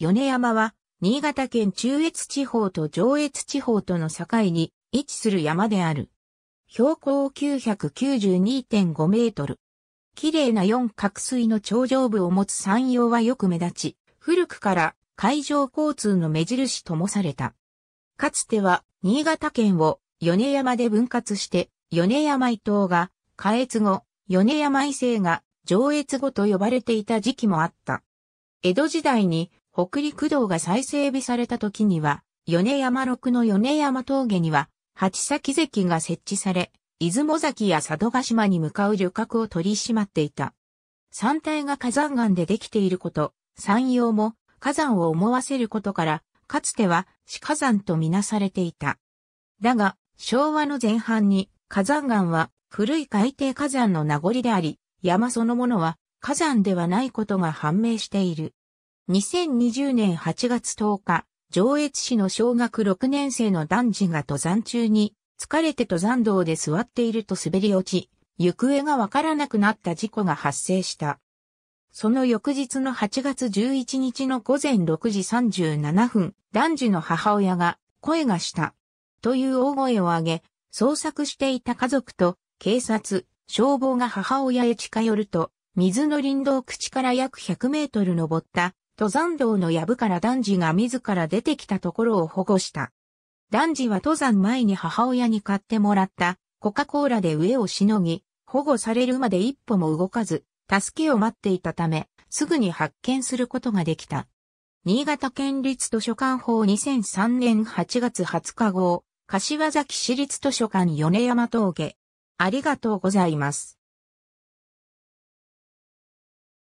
米山は、新潟県中越地方と上越地方との境に位置する山である。標高992.5メートル。綺麗な四角錐の頂上部を持つ山陽はよく目立ち、古くから海上交通の目印ともされた。かつては、新潟県を米山で分割して、米山伊東が、下越後、米山伊勢が上越後と呼ばれていた時期もあった。江戸時代に北陸道が再整備された時には、米山六の米山峠には、八崎関が設置され、出雲崎や佐渡島に向かう旅客を取り締まっていた。山体が火山岩でできていること、山陽も火山を思わせることから、かつては死火山とみなされていた。だが、昭和の前半に火山岩は古い海底火山の名残であり、山そのものは火山ではないことが判明している。2020年8月10日、上越市の小学6年生の男児が登山中に、疲れて登山道で座っていると滑り落ち、行方がわからなくなった事故が発生した。その翌日の8月11日の午前6時37分、男児の母親が声がした。という大声を上げ、捜索していた家族と警察、消防が母親へ近寄ると、水の林道口から約100メートル登った登山道の藪から男児が自ら出てきたところを保護した。男児は登山前に母親に買ってもらったコカ・コーラで上をしのぎ、保護されるまで一歩も動かず、助けを待っていたため、すぐに発見することができた。新潟県立図書館法2003年8月20日号、柏崎市立図書館米山峠。ありがとうございます。